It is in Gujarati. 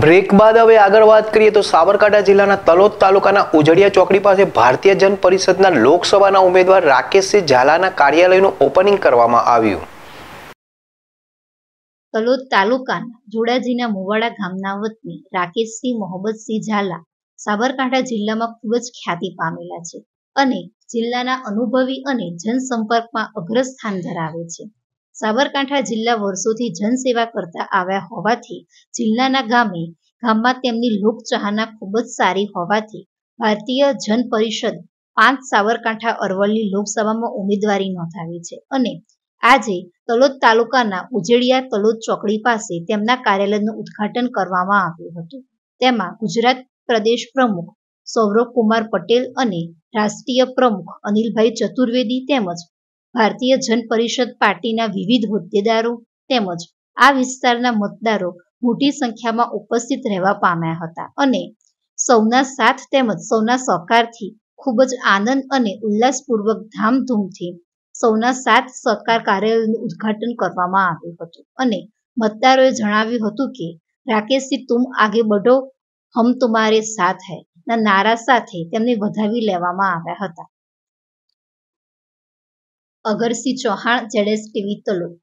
બ્રેક બાદ હવે આગળ વાત કરીએ તો સાબરકાંઠા જિલ્લાના તલોદ તાલુકાના ઉજડિયા ચોકડી પાસે ભારતીય જન પરિષદના લોકસભાના ઉમેદવાર રાકેશસિંહ ઝાલાના કાર્યાલયનું ઓપનિંગ કરવામાં આવ્યું તલોદ તાલુકાના જોડાજીના મુવાડા ગામના વતની રાકેશસિંહ મોહમ્મદસિંહ ઝાલા સાબરકાંઠા જિલ્લામાં ખૂબ જ ખ્યાતિ પામેલા છે અને જિલ્લાના અનુભવી અને જનસંપર્કમાં અગ્રસ્થાન ધરાવે છે સાબરકાંઠા જિલ્લા વર્ષોથી જનસેવા કરતા આવ્યા હોવાથી જિલ્લાના ગામે ગામમાં તેમની લોકચાહના ખૂબ જ સારી હોવાથી ભારતીય જન પરિષદ પાંચ સાબરકાંઠા અરવલ્લી લોકસભામાં ઉમેદવારી નોંધાવી છે અને આજે તલોદ તાલુકાના ઉજેડિયા તલોદ ચોકડી પાસે તેમના કાર્યાલયનું ઉદ્ઘાટન કરવામાં આવ્યું હતું તેમાં ગુજરાત પ્રદેશ પ્રમુખ સૌરભ કુમાર પટેલ અને રાષ્ટ્રીય પ્રમુખ અનિલભાઈ ચતુર્વેદી તેમજ ભારતીય જન પરિષદ પાર્ટીના વિવિધ હોદ્દેદારો તેમજ આ વિસ્તારના મતદારો મોટી સંખ્યામાં ઉપસ્થિત રહેવા પામ્યા હતા અને સૌના સાથ તેમજ સૌના સહકારથી ખૂબ જ આનંદ અને ઉલ્લાસપૂર્વક ધામધૂમથી સૌના સાથ સહકાર કાર્યાલયનું ઉદ્ઘાટન કરવામાં આવ્યું હતું અને મતદારોએ જણાવ્યું હતું કે રાકેશજી તુમ આગે બઢો હમ તુમારે સાથ હૈ ના નારા સાથે તેમને વધાવી લેવામાં આવ્યા હતા અગરસિંહ ચૌહાણ જેડેસ ટીવી તલોદ